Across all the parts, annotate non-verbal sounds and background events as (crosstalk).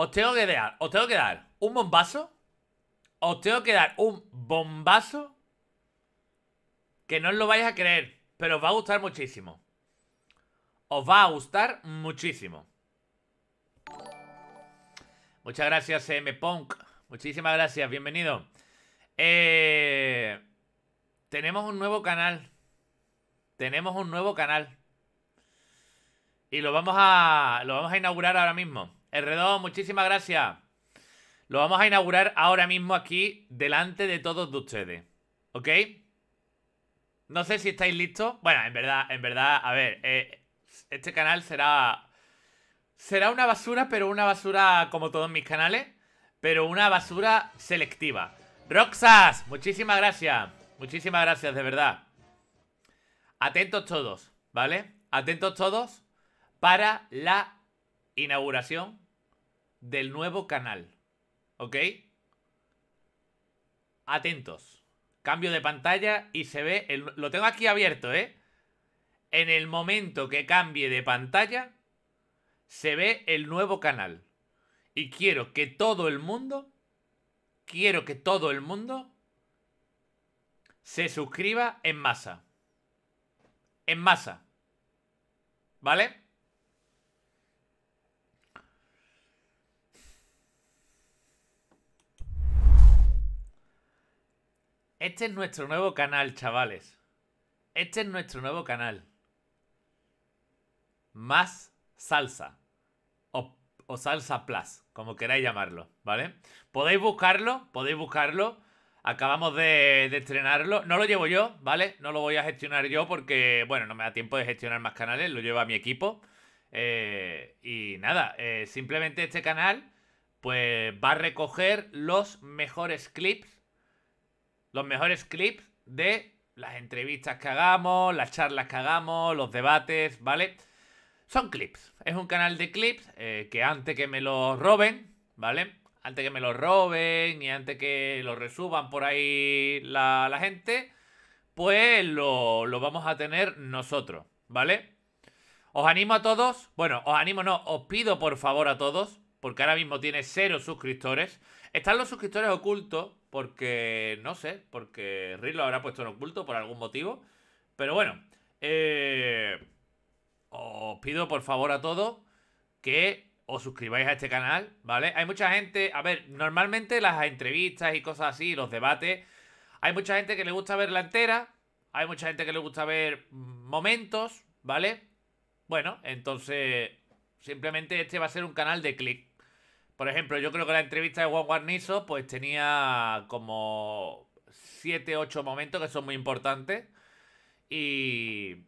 Os tengo que dar, os tengo que dar un bombazo. Os tengo que dar un bombazo. Que no os lo vais a creer, pero os va a gustar muchísimo. Os va a gustar muchísimo. Muchas gracias, M. Punk. Muchísimas gracias, bienvenido. Eh, tenemos un nuevo canal. Tenemos un nuevo canal. Y lo vamos a. Lo vamos a inaugurar ahora mismo redón, muchísimas gracias. Lo vamos a inaugurar ahora mismo aquí, delante de todos de ustedes. ¿Ok? No sé si estáis listos. Bueno, en verdad, en verdad, a ver, eh, este canal será... Será una basura, pero una basura como todos mis canales, pero una basura selectiva. Roxas, muchísimas gracias. Muchísimas gracias, de verdad. Atentos todos, ¿vale? Atentos todos para la inauguración del nuevo canal. ¿Ok? Atentos. Cambio de pantalla y se ve... lo tengo aquí abierto, ¿eh? En el momento que cambie de pantalla, se ve el nuevo canal. Y quiero que todo el mundo... Quiero que todo el mundo se suscriba en masa. En masa. ¿Vale? Este es nuestro nuevo canal, chavales. Este es nuestro nuevo canal. Más salsa. O, salsa plus, como queráis llamarlo, ¿vale? Podéis buscarlo, podéis buscarlo. Acabamos de, estrenarlo. No lo llevo yo, ¿vale? No lo voy a gestionar yo porque, bueno, no me da tiempo de gestionar más canales. Lo lleva mi equipo. Eh, y nada, eh, simplemente este canal, pues va a recoger los mejores clips los mejores clips de las entrevistas que hagamos, las charlas que hagamos, los debates, ¿vale? Son clips. Es un canal de clips eh, que antes que me lo roben, ¿vale? Antes que me lo roben y antes que lo resuban por ahí la, gente, pues lo, lo, vamos a tener nosotros, ¿vale? Os animo a todos, bueno, os animo no, os pido por favor a todos, porque ahora mismo tiene cero suscriptores. Están los suscriptores ocultos, porque no sé, porque Riz lo habrá puesto en oculto por algún motivo. Pero bueno, eh, os pido por favor a todos que os suscribáis a este canal, ¿vale? Hay mucha gente, a ver, normalmente las entrevistas y cosas así, los debates, hay mucha gente que le gusta ver la entera, hay mucha gente que le gusta ver momentos, ¿vale? Bueno, entonces simplemente este va a ser un canal de clic. Por ejemplo, yo creo que la entrevista de Juan Guarnizo pues tenía como 7, 8 momentos que son muy importantes. Y,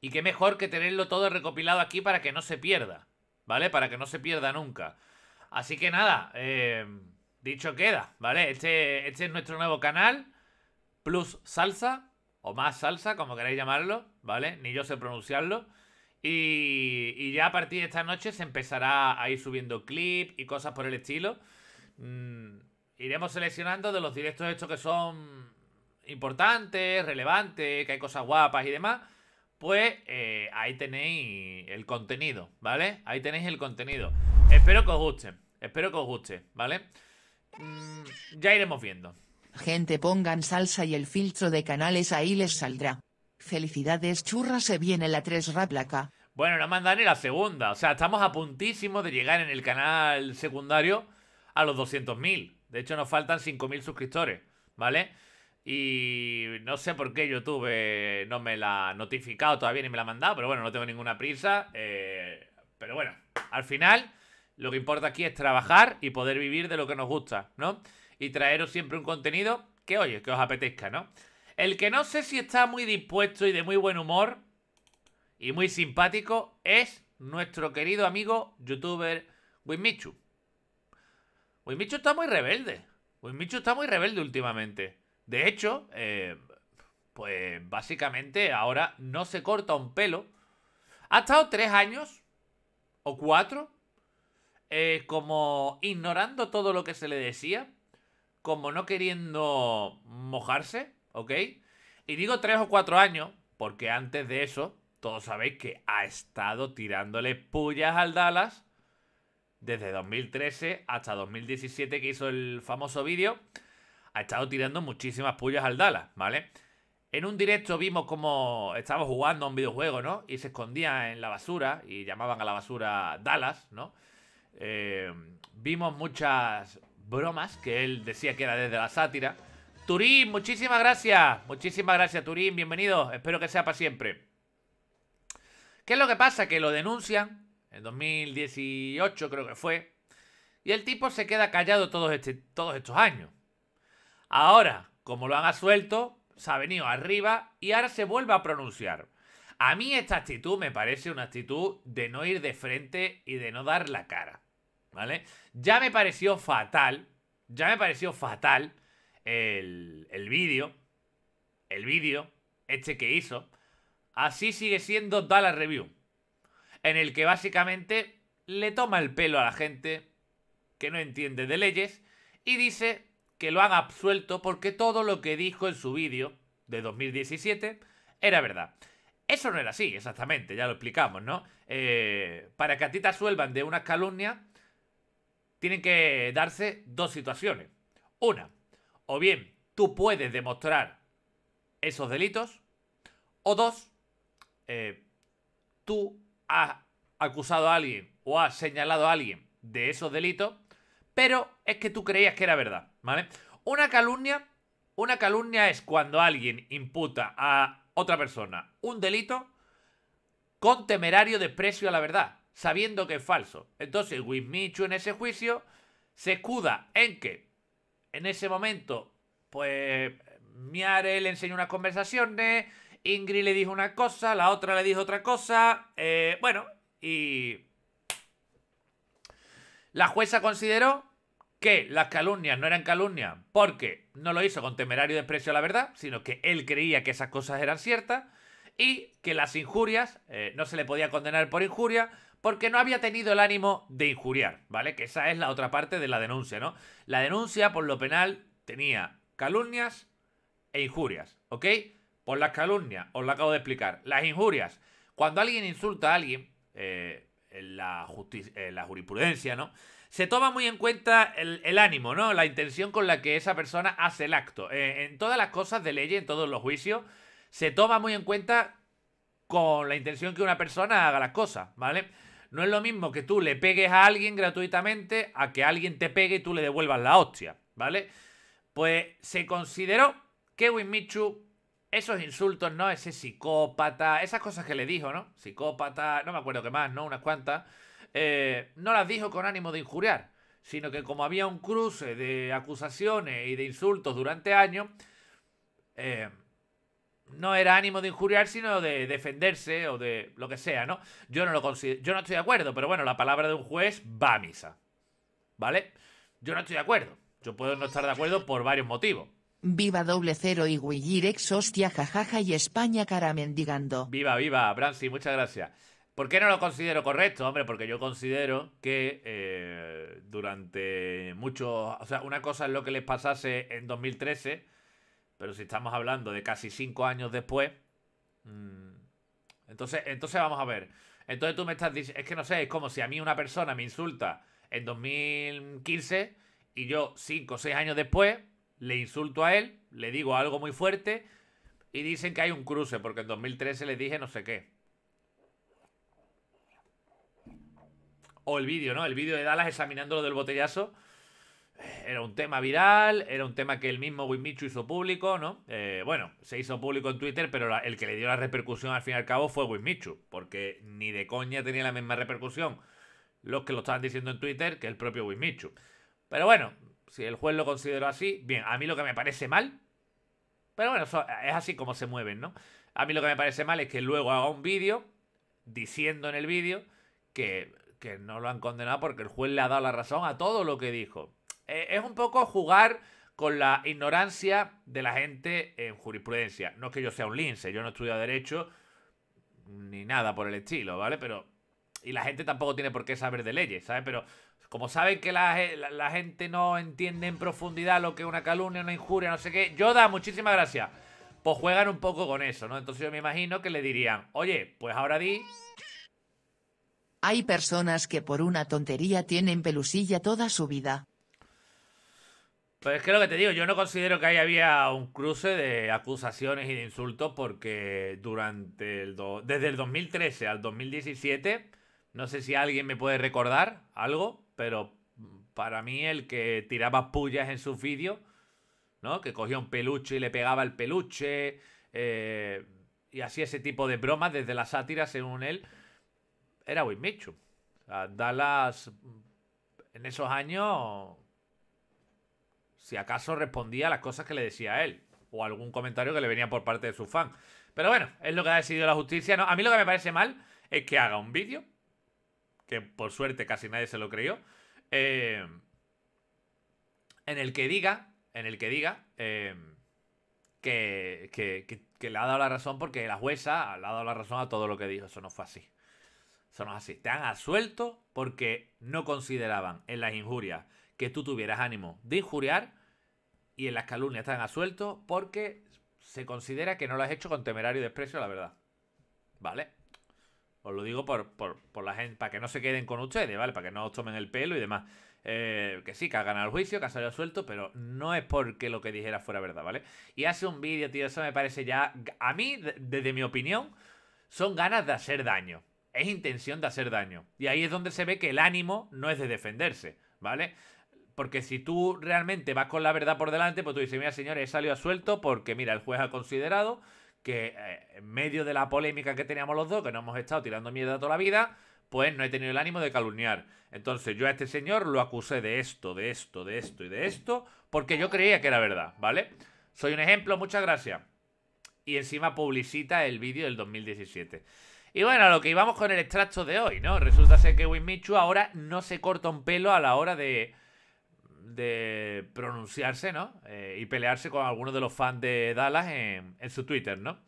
y qué mejor que tenerlo todo recopilado aquí para que no se pierda, ¿vale? Para que no se pierda nunca. Así que nada, em, dicho queda, ¿vale? Este, este es nuestro nuevo canal, Plus Salsa, o más salsa, como queráis llamarlo, ¿vale? Ni yo sé pronunciarlo. Y, ya a partir de esta noche se empezará a ir subiendo clips y cosas por el estilo. Mm, iremos seleccionando de los directos estos que son importantes, relevantes, que hay cosas guapas y demás. Pues eh, ahí tenéis el contenido, ¿vale? Ahí tenéis el contenido. Espero que os guste, espero que os guste, ¿vale? Mm, ya iremos viendo. Gente pongan salsa y el filtro de canales ahí les saldrá. Felicidades churra se viene la 3 Rablaca. Bueno, no mandan ni la segunda. O sea, estamos a puntísimo de llegar en el canal secundario a los 200.000. De hecho, nos faltan 5.000 suscriptores, ¿vale? Y no sé por qué YouTube eh, no me la ha notificado todavía ni me la ha mandado, pero bueno, no tengo ninguna prisa. Eh, pero bueno, al final lo que importa aquí es trabajar y poder vivir de lo que nos gusta, ¿no? Y traeros siempre un contenido que, oye, que os apetezca, ¿no? El que no sé si está muy dispuesto y de muy buen humor y muy simpático es nuestro querido amigo youtuber Wimichu. Wimichu está muy rebelde. Wimichu está muy rebelde últimamente. De hecho, eh, pues básicamente ahora no se corta un pelo. Ha estado tres años o cuatro eh, como ignorando todo lo que se le decía, como no queriendo mojarse, ¿ok? Y digo tres o cuatro años, porque antes de eso todos sabéis que ha estado tirándole pullas al Dallas desde 2013 hasta 2017 que hizo el famoso vídeo. Ha estado tirando muchísimas pullas al Dallas, ¿vale? En un directo vimos como estaba jugando a un videojuego, ¿no? Y se escondía en la basura y llamaban a la basura Dallas, ¿no? Eh, vimos muchas bromas que él decía que era desde la sátira. Turín, muchísimas gracias. Muchísimas gracias, Turín. Bienvenido. Espero que sea para siempre. ¿Qué es lo que pasa? Que lo denuncian, en 2018 creo que fue, y el tipo se queda callado todos, este, todos estos años. Ahora, como lo han asuelto, se ha venido arriba y ahora se vuelve a pronunciar. A mí esta actitud me parece una actitud de no ir de frente y de no dar la cara. ¿Vale? Ya me pareció fatal. Ya me pareció fatal el, el vídeo. El vídeo. Este que hizo. Así sigue siendo Dallas Review, en el que básicamente le toma el pelo a la gente que no entiende de leyes y dice que lo han absuelto porque todo lo que dijo en su vídeo de 2017 era verdad. Eso no era así, exactamente, ya lo explicamos, ¿no? Eh, para que a ti te absuelvan de una calumnia tienen que darse dos situaciones. Una, o bien tú puedes demostrar esos delitos, o dos, eh, tú has acusado a alguien o has señalado a alguien de esos delitos, pero es que tú creías que era verdad, ¿vale? Una calumnia, una calumnia es cuando alguien imputa a otra persona un delito con temerario desprecio a la verdad, sabiendo que es falso. Entonces, Wismichu en ese juicio se escuda en que en ese momento, pues, Miare le enseñó unas conversaciones, Ingrid le dijo una cosa, la otra le dijo otra cosa. Eh, bueno, y. La jueza consideró que las calumnias no eran calumnias porque no lo hizo con temerario desprecio a la verdad, sino que él creía que esas cosas eran ciertas y que las injurias eh, no se le podía condenar por injuria porque no había tenido el ánimo de injuriar, ¿vale? Que esa es la otra parte de la denuncia, ¿no? La denuncia por lo penal tenía calumnias e injurias, ¿ok? por las calumnias, os lo acabo de explicar. Las injurias. Cuando alguien insulta a alguien, eh, en, la la jurisprudencia, ¿no? Se toma muy en cuenta el, ánimo, ¿no? La intención con la que esa persona hace el acto. Eh, en todas las cosas de ley, en todos los juicios, se toma muy en cuenta con la intención que una persona haga las cosas, ¿vale? No es lo mismo que tú le pegues a alguien gratuitamente a que alguien te pegue y tú le devuelvas la hostia, ¿vale? Pues se consideró que Winmichu esos insultos, ¿no? Ese psicópata, esas cosas que le dijo, ¿no? Psicópata, no me acuerdo qué más, ¿no? Unas cuantas. Eh, no las dijo con ánimo de injuriar, sino que como había un cruce de acusaciones y de insultos durante años, eh, no era ánimo de injuriar, sino de defenderse o de lo que sea, ¿no? Yo no lo considero, yo no estoy de acuerdo, pero bueno, la palabra de un juez va a misa, ¿vale? Yo no estoy de acuerdo. Yo puedo no estar de acuerdo por varios motivos. Viva doble cero y Wigirex, hostia, jajaja y España cara mendigando. Viva, viva, Bransi, muchas gracias. ¿Por qué no lo considero correcto? Hombre, porque yo considero que eh, durante mucho... O sea, una cosa es lo que les pasase en 2013, pero si estamos hablando de casi cinco años después... Mm, entonces, entonces vamos a ver. Entonces tú me estás diciendo... Es que no sé, es como si a mí una persona me insulta en 2015 y yo cinco o seis años después le insulto a él, le digo algo muy fuerte y dicen que hay un cruce, porque en 2013 le dije no sé qué. O el vídeo, ¿no? El vídeo de Dallas examinando lo del botellazo. Era un tema viral, era un tema que el mismo Wismichu hizo público, ¿no? Eh, bueno, se hizo público en Twitter, pero el que le dio la repercusión al fin y al cabo fue Wismichu. porque ni de coña tenía la misma repercusión los que lo estaban diciendo en Twitter que el propio Wismichu. Pero bueno, si el juez lo considera así, bien, a mí lo que me parece mal. Pero bueno, es así como se mueven, ¿no? A mí lo que me parece mal es que luego haga un vídeo diciendo en el vídeo que, no lo han condenado porque el juez le ha dado la razón a todo lo que dijo. Eh, es un poco jugar con la ignorancia de la gente en jurisprudencia. No es que yo sea un lince, yo no estudio derecho ni nada por el estilo, ¿vale? Pero... Y la gente tampoco tiene por qué saber de leyes, ¿sabes? Pero como saben que la, gente no entiende en profundidad lo que es una calumnia, una injuria, no sé qué. Yo da muchísimas gracias. Pues juegan un poco con eso, ¿no? Entonces yo me imagino que le dirían, oye, pues ahora di... Hay personas que por una tontería tienen pelusilla toda su vida. Pues es que lo que te digo, yo no considero que ahí había un cruce de acusaciones y de insultos porque durante el desde el 2013 al 2017, no sé si alguien me puede recordar algo, pero para mí el que tiraba pullas en sus vídeos, ¿no? Que cogía un peluche y le pegaba el peluche, eh, y así ese tipo de bromas desde la sátira, según él, era Wismichu. O Dallas en esos años, si acaso respondía a las cosas que le decía él, o algún comentario que le venía por parte de su fan. Pero bueno, es lo que ha decidido la justicia. No, a mí lo que me parece mal es que haga un vídeo que por suerte casi nadie se lo creyó, eh, en el que diga, en el que diga eh, que, que, le ha dado la razón porque la jueza le ha dado la razón a todo lo que dijo. Eso no fue así. Eso no así. Te han asuelto porque no consideraban en las injurias que tú tuvieras ánimo de injuriar y en las calumnias te han asuelto porque se considera que no lo has hecho con temerario desprecio, la verdad. ¿Vale? Os lo digo por, por, la gente, para que no se queden con ustedes, ¿vale? Para que no os tomen el pelo y demás. Eh, que sí, que ha ganado el juicio, que ha salido suelto, pero no es porque lo que dijera fuera verdad, ¿vale? Y hace un vídeo, tío, eso me parece ya. A mí, desde mi opinión, son ganas de hacer daño. Es intención de hacer daño. Y ahí es donde se ve que el ánimo no es de defenderse, ¿vale? Porque si tú realmente vas con la verdad por delante, pues tú dices, mira, señores, he salido a suelto porque, mira, el juez ha considerado que eh, en medio de la polémica que teníamos los dos, que no hemos estado tirando mierda toda la vida, pues no he tenido el ánimo de calumniar. Entonces yo a este señor lo acusé de esto, de esto, de esto y de esto, porque yo creía que era verdad, ¿vale? Soy un ejemplo, muchas gracias. Y encima publicita el vídeo del 2017. Y bueno, lo que íbamos con el extracto de hoy, ¿no? Resulta ser que Michu ahora no se corta un pelo a la hora de de pronunciarse, ¿no? Eh, y pelearse con algunos de los fans de Dallas en, su Twitter, ¿no?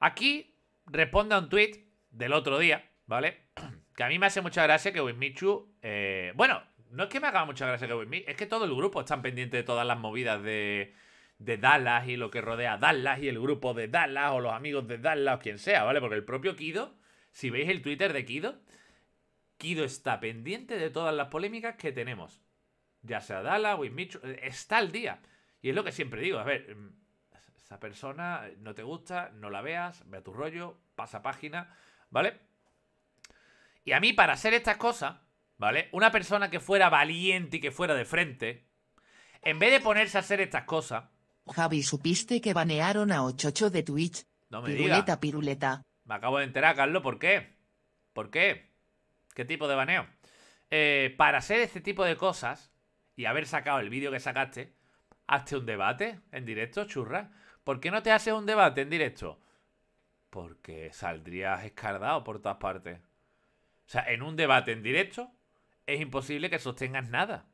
Aquí responde a un tweet del otro día, ¿vale? (clears throat) Que a mí me hace mucha gracia que Wismichu. Eh, bueno, no es que me haga mucha gracia que Wismichu, es que todo el grupo está pendiente de todas las movidas de, de Dallas y lo que rodea a Dallas y el grupo de Dallas o los amigos de Dallas o quien sea, ¿vale? Porque el propio Kido, si veis el Twitter de Kido, Kido está pendiente de todas las polémicas que tenemos ya sea Dala, Wismichu, eh, está al día. Y es lo que siempre digo, a ver, mm, esa persona eh, no te gusta, no la veas, ve a tu rollo, pasa página, ¿vale? Y a mí para hacer estas cosas, ¿vale? Una persona que fuera valiente y que fuera de frente, en vez de ponerse a hacer estas cosas... Javi, ¿supiste que banearon a 88 de Twitch? No me piruleta, piruleta. Me acabo de enterar, Carlos, ¿por qué? ¿Por qué? ¿Qué tipo de baneo? Eh, para hacer este tipo de cosas, y haber sacado el vídeo que sacaste, hazte un debate en directo, churra. ¿Por qué no te haces un debate en directo? Porque saldrías escardado por todas partes. O sea, en un debate en directo es imposible que sostengas nada.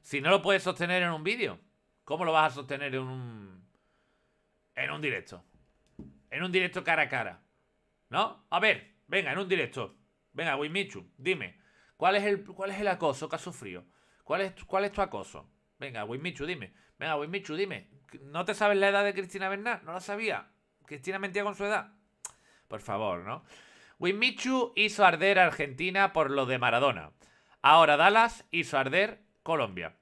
Si no lo puedes sostener en un vídeo, ¿cómo lo vas a sostener en un. en un directo? En un directo cara a cara. ¿No? A ver, venga, en un directo. Venga, Wimichu, dime. ¿Cuál es, el, ¿Cuál es el acoso que has sufrido? ¿Cuál es, tu acoso? Venga, Winmichu, dime. Venga, Winmichu, dime. ¿No te sabes la edad de Cristina Bernal? No la sabía. Cristina mentía con su edad. Por favor, ¿no? Winmichu hizo arder a Argentina por lo de Maradona. Ahora Dallas hizo arder Colombia.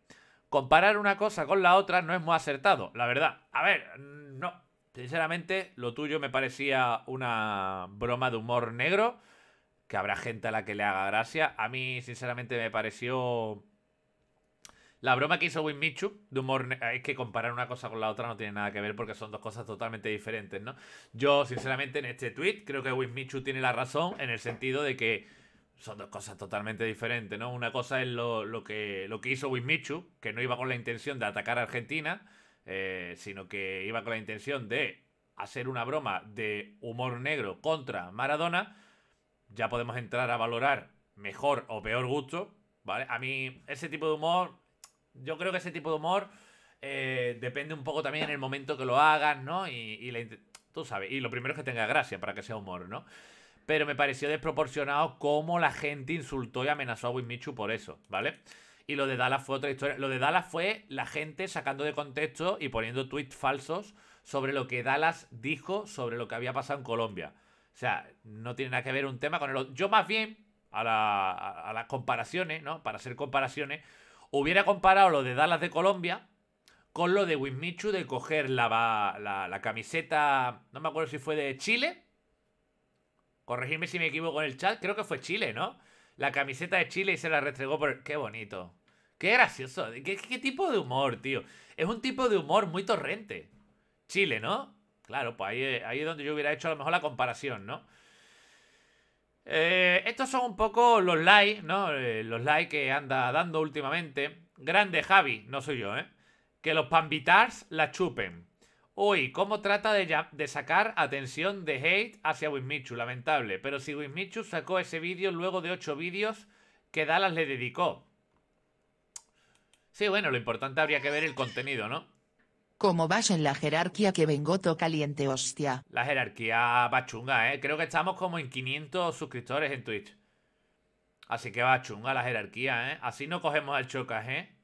Comparar una cosa con la otra no es muy acertado, la verdad. A ver, no. Sinceramente, lo tuyo me parecía una broma de humor negro, que habrá gente a la que le haga gracia. A mí, sinceramente, me pareció la broma que hizo Michu, de humor es que comparar una cosa con la otra no tiene nada que ver porque son dos cosas totalmente diferentes, ¿no? Yo, sinceramente, en este tweet creo que Michu tiene la razón en el sentido de que son dos cosas totalmente diferentes, ¿no? Una cosa es lo, que, lo que hizo que no iba con la intención de atacar a Argentina, eh, sino que iba con la intención de hacer una broma de humor negro contra Maradona. Ya podemos entrar a valorar mejor o peor gusto, ¿vale? A mí ese tipo de humor yo creo que ese tipo de humor eh, depende un poco también en el momento que lo hagas, ¿no? Y, tú sabes, y lo primero es que tenga gracia para que sea humor, ¿no? Pero me pareció desproporcionado cómo la gente insultó y amenazó a Michu por eso, ¿vale? Y lo de Dallas fue otra historia. Lo de Dallas fue la gente sacando de contexto y poniendo tweets falsos sobre lo que Dallas dijo sobre lo que había pasado en Colombia. O sea, no tiene nada que ver un tema con el otro. Yo más bien, a, a las comparaciones, ¿no? Para hacer comparaciones, hubiera comparado lo de Dallas de Colombia con lo de Wismichu de coger la, la, camiseta, no me acuerdo si fue de Chile. Corregirme si me equivoco en el chat, creo que fue Chile, ¿no? La camiseta de Chile y se la restregó por... ¡Qué bonito! ¡Qué gracioso! ¿Qué, qué tipo de humor, tío? Es un tipo de humor muy torrente. Chile, ¿no? Claro, pues ahí, ahí es donde yo hubiera hecho a lo mejor la comparación, ¿no? Eh, estos son un poco los likes, ¿no? Eh, los likes que anda dando últimamente. Grande Javi, no soy yo, ¿eh? Que los pambitars la chupen. Uy, cómo trata de, de, sacar atención de hate hacia Wismichu, lamentable. Pero si Wismichu sacó ese vídeo luego de ocho vídeos que Dallas le dedicó. Sí, bueno, lo importante habría que ver el contenido, ¿no? ¿Cómo vas en la jerarquía que vengo to caliente, hostia? La jerarquía va chunga, ¿eh? Creo que estamos como en 500 suscriptores en Twitch. Así que va chunga la jerarquía, ¿eh? Así no cogemos al chocas, ¿eh?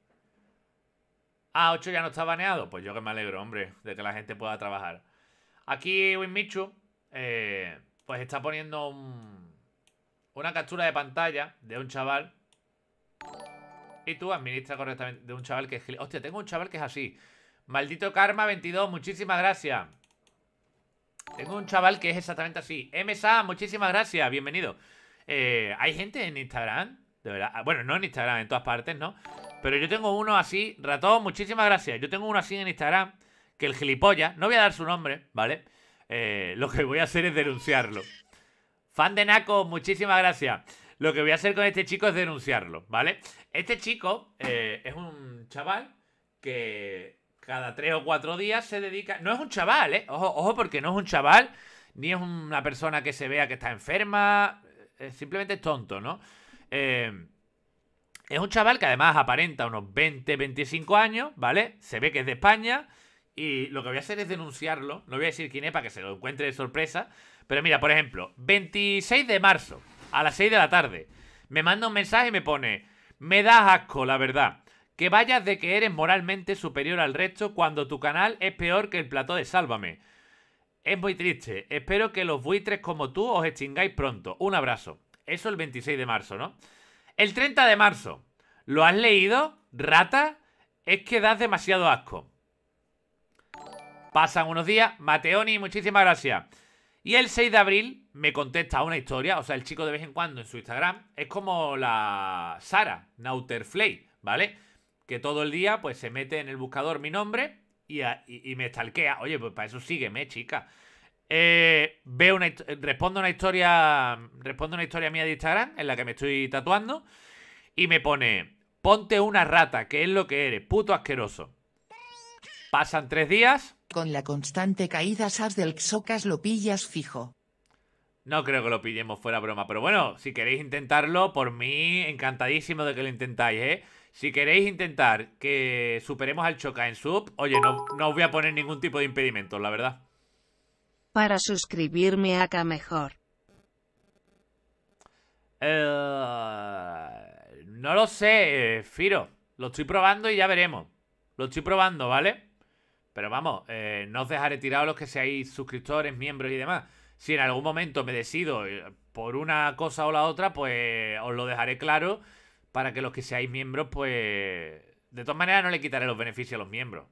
Ah, 8 ya no está baneado. Pues yo que me alegro, hombre, de que la gente pueda trabajar. Aquí Winmichu, eh, pues está poniendo una captura de pantalla de un chaval. Y tú administras correctamente de un chaval que es... Hostia, tengo un chaval que es así. Maldito Karma 22, muchísimas gracias. Tengo un chaval que es exactamente así. MSA, muchísimas gracias, bienvenido. Eh, hay gente en Instagram, de verdad. Ah, bueno, no en Instagram, en todas partes, ¿no? Pero yo tengo uno así, ratón, muchísimas gracias. Yo tengo uno así en Instagram, que el gilipollas, no voy a dar su nombre, ¿vale? Eh, lo que voy a hacer es denunciarlo. Fan de Naco, muchísimas gracias. Lo que voy a hacer con este chico es denunciarlo, ¿vale? Este chico eh, es un chaval que cada tres o cuatro días se dedica. No es un chaval, ¿eh? Ojo, ojo, porque no es un chaval, ni es una persona que se vea que está enferma. Simplemente es tonto, ¿no? Eh, es un chaval que además aparenta unos 20, 25 años, ¿vale? Se ve que es de España. Y lo que voy a hacer es denunciarlo. No voy a decir quién es para que se lo encuentre de sorpresa. Pero mira, por ejemplo, 26 de marzo, a las 6 de la tarde, me manda un mensaje y me pone: Me das asco, la verdad que vayas de que eres moralmente superior al resto cuando tu canal es peor que el plató de Sálvame. Es muy triste. Espero que los buitres como tú os extingáis pronto. Un abrazo. Eso el 26 de marzo, ¿no? El 30 de marzo. ¿Lo has leído, rata? Es que das demasiado asco. Pasan unos días. Mateoni, muchísimas gracias. Y el 6 de abril me contesta una historia. O sea, el chico de vez en cuando en su Instagram es como la Sara Nauterflay, ¿vale? que todo el día pues se mete en el buscador mi nombre y, me stalkea. Oye, pues para eso sígueme, chica. Eh, veo una, respondo una historia. Respondo una historia mía de Instagram en la que me estoy tatuando. Y me pone. Ponte una rata, que es lo que eres, puto asqueroso. Pasan tres días. Con la constante caída Sas del Xocas lo pillas fijo. No creo que lo pillemos fuera broma, pero bueno, si queréis intentarlo, por mí, encantadísimo de que lo intentáis, ¿eh? Si queréis intentar que superemos al Choca en sub, oye, no, no os voy a poner ningún tipo de impedimento, la verdad. Para suscribirme acá mejor. Eh, no lo sé, eh, Firo. Lo estoy probando y ya veremos. Lo estoy probando, ¿vale? Pero vamos, eh, no os dejaré tirados los que seáis suscriptores, miembros y demás. Si en algún momento me decido por una cosa o la otra, pues os lo dejaré claro para que los que seáis miembros, pues... De todas maneras, no le quitaré los beneficios a los miembros.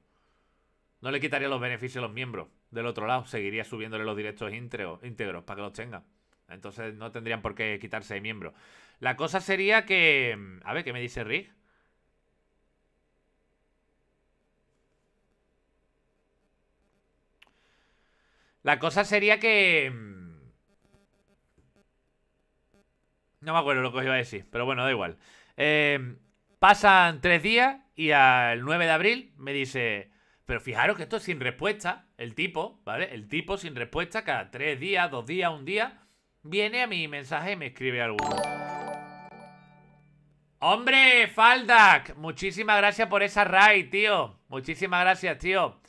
No le quitaría los beneficios a los miembros. Del otro lado, seguiría subiéndole los directos íntegros, íntegros para que los tenga. Entonces no tendrían por qué quitarse de miembros. La cosa sería que... A ver, ¿qué me dice Rick? La cosa sería que... Mm, no me acuerdo lo que os iba a decir, pero bueno, da igual. Em, pasan tres días y al 9 de abril me dice, pero fijaros que esto es sin respuesta. El tipo, ¿vale? El tipo sin respuesta, cada tres días, dos días, un día, viene a mi mensaje y me escribe alguno. ¡Hombre, Faldak! Muchísimas gracias por esa raid, tío. Muchísimas gracias, tío.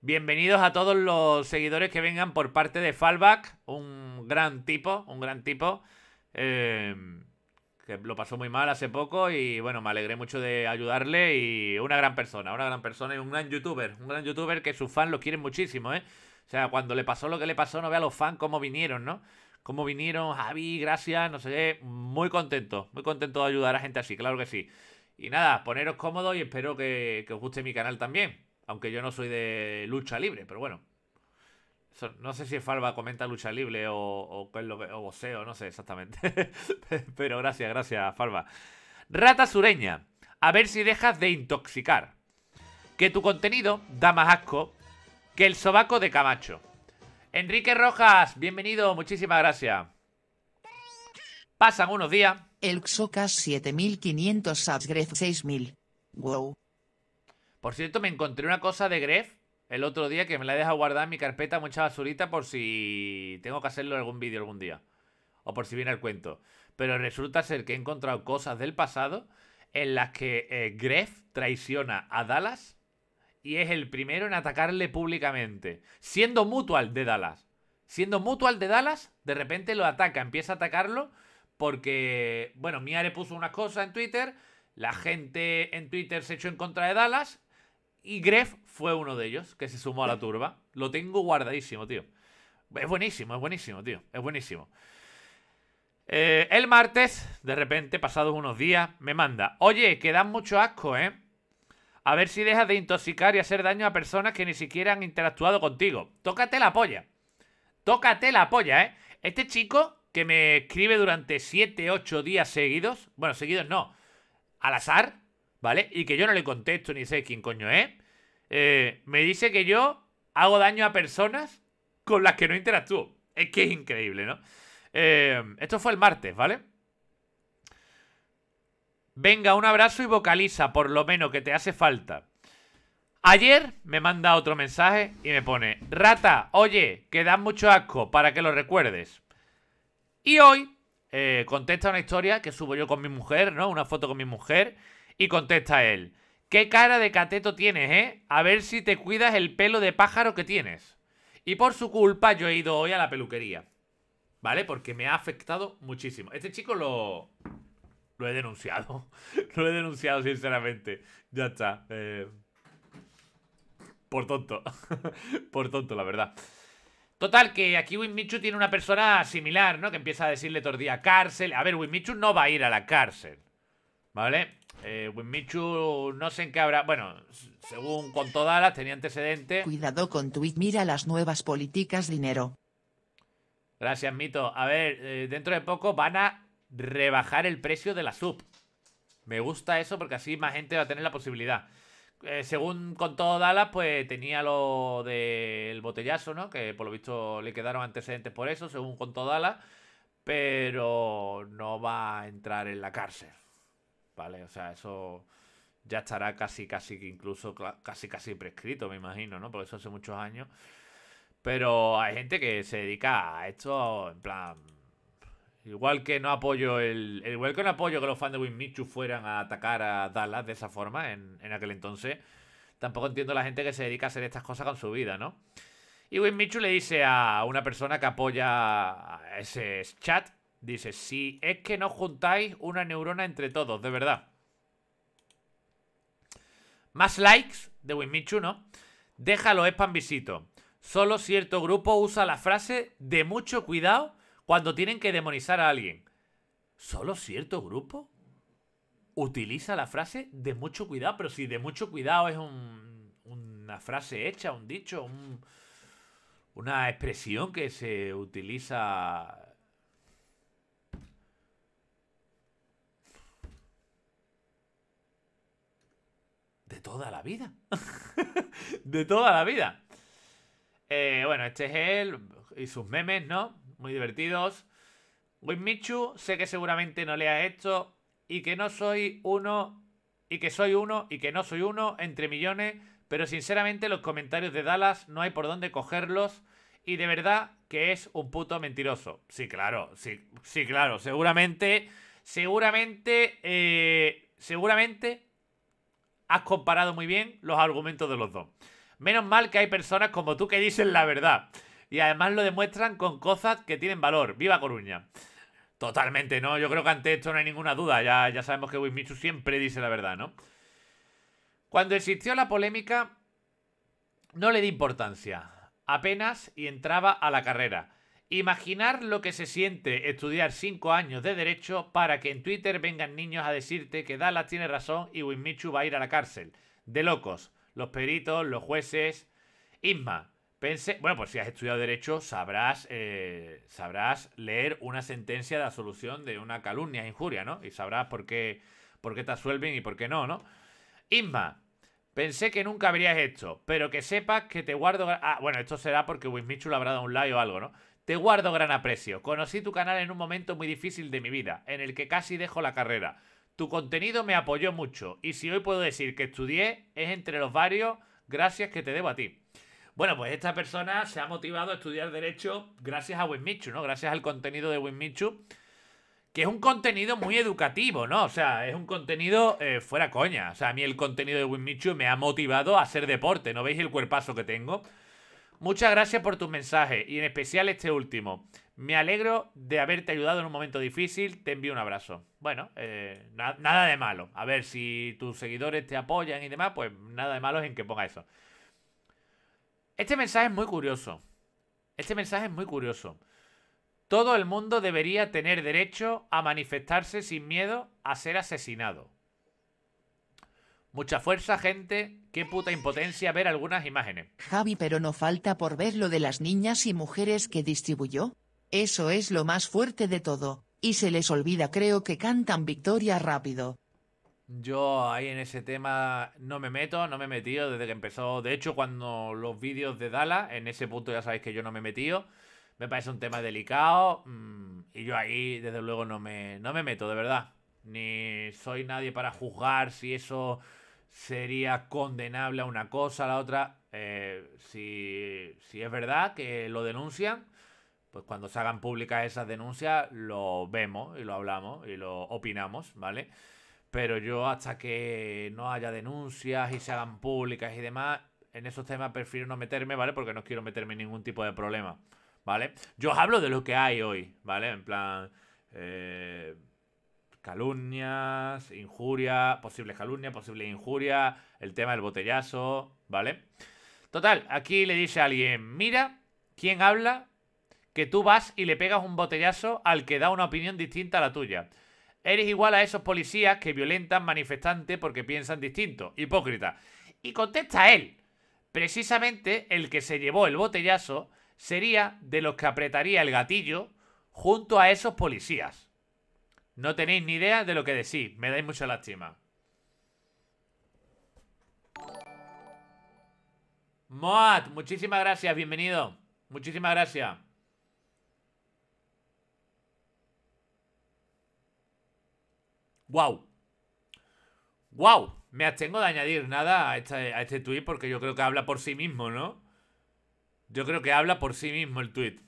Bienvenidos a todos los seguidores que vengan por parte de Falback un gran tipo, un gran tipo. Eh, que lo pasó muy mal hace poco y bueno, me alegré mucho de ayudarle y una gran persona, una gran persona y un gran youtuber, un gran youtuber que sus fans lo quieren muchísimo, ¿eh? O sea, cuando le pasó lo que le pasó, no vea a los fans cómo vinieron, ¿no? Cómo vinieron, Javi, gracias, no sé muy contento, muy contento de ayudar a gente así, claro que sí. Y nada, poneros cómodos y espero que, que os guste mi canal también, aunque yo no soy de lucha libre, pero bueno, no sé si es Falva comenta lucha libre o, o, o no sé exactamente. (laughs) Pero gracias, gracias, Falva. Rata sureña, a ver si dejas de intoxicar. Que tu contenido da más asco que el sobaco de Camacho. Enrique Rojas, bienvenido, muchísimas gracias. Pasan unos días. El Xocas 7500, Gref 6000. Wow. Por cierto, me encontré una cosa de Gref el otro día que me la he dejado en mi carpeta mucha basurita por si tengo que hacerlo en algún vídeo algún día. O por si viene el cuento. Pero resulta ser que he encontrado cosas del pasado en las que eh, traiciona a Dallas y es el primero en atacarle públicamente. Siendo mutual de Dallas. Siendo mutual de Dallas, de repente lo ataca, empieza a atacarlo porque, bueno, Mia puso unas cosas en Twitter, la gente en Twitter se echó en contra de Dallas y Gref fue uno de ellos que se sumó a la turba. Lo tengo guardadísimo, tío. Es buenísimo, es buenísimo, tío. Es buenísimo. Eh, el martes, de repente, pasados unos días, me manda: Oye, que dan mucho asco, ¿eh? A ver si dejas de intoxicar y hacer daño a personas que ni siquiera han interactuado contigo. Tócate la polla. Tócate la polla, ¿eh? Este chico que me escribe durante 7, 8 días seguidos, bueno, seguidos no, al azar, ¿vale? Y que yo no le contesto ni sé quién coño es, eh, me dice que yo hago daño a personas con las que no interactúo. Es que es increíble, ¿no? Eh, esto fue el martes, ¿vale? Venga, un abrazo y vocaliza, por lo menos que te hace falta. Ayer me manda otro mensaje y me pone, rata, oye, que das mucho asco para que lo recuerdes. Y hoy eh, contesta una historia que subo yo con mi mujer, ¿no? Una foto con mi mujer. Y contesta él, ¿qué cara de cateto tienes, eh? A ver si te cuidas el pelo de pájaro que tienes. Y por su culpa yo he ido hoy a la peluquería. ¿Vale? Porque me ha afectado muchísimo. Este chico lo... Lo he denunciado. (laughs) lo he denunciado, sinceramente. Ya está. Eh, por tonto. (laughs) por tonto, la verdad. Total, que aquí Winmichu tiene una persona similar, ¿no? Que empieza a decirle todo día cárcel. A ver, Winmichu no va a ir a la cárcel. ¿Vale? Eh, Winmichu no sé en qué habrá. Bueno, según contó Dalas tenía antecedentes. Cuidado con Twitch, mira las nuevas políticas dinero. Gracias, Mito. A ver, eh, dentro de poco van a rebajar el precio de la sub. Me gusta eso porque así más gente va a tener la posibilidad. Eh, según contó Dallas, pues tenía lo del botellazo, ¿no? Que por lo visto le quedaron antecedentes por eso, según contó Dallas. Pero no va a entrar en la cárcel. ¿vale? O sea, eso ya estará casi, casi, incluso casi, casi prescrito, me imagino, ¿no? Porque eso hace muchos años. Pero hay gente que se dedica a esto, en plan... Igual que no apoyo el... Igual que no apoyo que los fans de Winmichu fueran a atacar a Dallas de esa forma en, aquel entonces. Tampoco entiendo la gente que se dedica a hacer estas cosas con su vida, ¿no? Y Winmichu le dice a una persona que apoya ese chat Dice, si es que no juntáis una neurona entre todos, de verdad. Más likes de Winmichu, ¿no? Déjalo, es pambisito. Solo cierto grupo usa la frase de mucho cuidado cuando tienen que demonizar a alguien. ¿Solo cierto grupo? Utiliza la frase de mucho cuidado, pero si de mucho cuidado es una frase hecha, un dicho, una expresión que se utiliza de toda la vida. (laughs) de toda la vida. Eh, bueno, este es él y sus memes, ¿no? Muy divertidos. Michu, sé que seguramente no le ha hecho y que no soy uno y que soy uno y que no soy uno entre millones, pero sinceramente los comentarios de Dallas no hay por dónde cogerlos y de verdad que es un puto mentiroso. Sí, claro, sí, sí, claro, seguramente, seguramente, eh, seguramente has comparado muy bien los argumentos de los dos. Menos mal que hay personas como tú que dicen la verdad. Y además lo demuestran con cosas que tienen valor. ¡Viva Coruña! Totalmente, ¿no? Yo creo que ante esto no hay ninguna duda. Ya, ya sabemos que Wismichu siempre dice la verdad, ¿no? Cuando existió la polémica, no le di importancia. Apenas y entraba a la carrera. Imaginar lo que se siente estudiar 5 años de derecho para que en Twitter vengan niños a decirte que Dallas tiene razón y Winmichu va a ir a la cárcel. De locos. Los peritos, los jueces. Isma, pensé. Bueno, pues si has estudiado derecho, sabrás, eh, sabrás leer una sentencia de absolución de una calumnia, injuria, ¿no? Y sabrás por qué, por qué te absuelven y por qué no, ¿no? Isma, Pensé que nunca habrías esto, pero que sepas que te guardo. Ah, bueno, esto será porque Wismichu le habrá dado un like o algo, ¿no? Te guardo gran aprecio. Conocí tu canal en un momento muy difícil de mi vida, en el que casi dejo la carrera. Tu contenido me apoyó mucho y si hoy puedo decir que estudié es entre los varios gracias que te debo a ti. Bueno, pues esta persona se ha motivado a estudiar derecho gracias a Winmichu, ¿no? Gracias al contenido de Winmichu, que es un contenido muy educativo, ¿no? O sea, es un contenido eh, fuera coña. O sea, a mí el contenido de Winmichu me ha motivado a hacer deporte. ¿No veis el cuerpazo que tengo? Muchas gracias por tus mensajes y en especial este último. Me alegro de haberte ayudado en un momento difícil. Te envío un abrazo. Bueno, eh, nada de malo. A ver, si tus seguidores te apoyan y demás, pues nada de malo en que ponga eso. Este mensaje es muy curioso. Este mensaje es muy curioso. Todo el mundo debería tener derecho a manifestarse sin miedo a ser asesinado. Mucha fuerza, gente. Qué puta impotencia ver algunas imágenes. Javi, pero no falta por ver lo de las niñas y mujeres que distribuyó. Eso es lo más fuerte de todo. Y se les olvida, creo que cantan victoria rápido. Yo ahí en ese tema no me meto, no me he metido desde que empezó. De hecho, cuando los vídeos de Dala, en ese punto ya sabéis que yo no me he metido. Me parece un tema delicado. Mm, y yo ahí, desde luego, no me, no me meto, de verdad. Ni soy nadie para juzgar si eso sería condenable a una cosa, a la otra. Eh, si, si es verdad que lo denuncian, pues cuando se hagan públicas esas denuncias lo vemos y lo hablamos y lo opinamos, ¿vale? Pero yo hasta que no haya denuncias y se hagan públicas y demás, en esos temas prefiero no meterme, ¿vale? Porque no quiero meterme en ningún tipo de problema, ¿vale? Yo os hablo de lo que hay hoy, ¿vale? En plan... Eh, calumnias, injuria, posible calumnia, posible injuria, el tema del botellazo, ¿vale? Total, aquí le dice a alguien, mira, ¿quién habla? Que tú vas y le pegas un botellazo al que da una opinión distinta a la tuya. Eres igual a esos policías que violentan manifestantes porque piensan distinto. Hipócrita. Y contesta él. Precisamente el que se llevó el botellazo sería de los que apretaría el gatillo junto a esos policías. No tenéis ni idea de lo que decís. Me dais mucha lástima. Moat, muchísimas gracias, bienvenido. Muchísimas gracias. Wow. Wow. Me abstengo de añadir nada a este, a este porque yo creo que habla por sí mismo, ¿no? Yo creo que habla por sí mismo el tweet,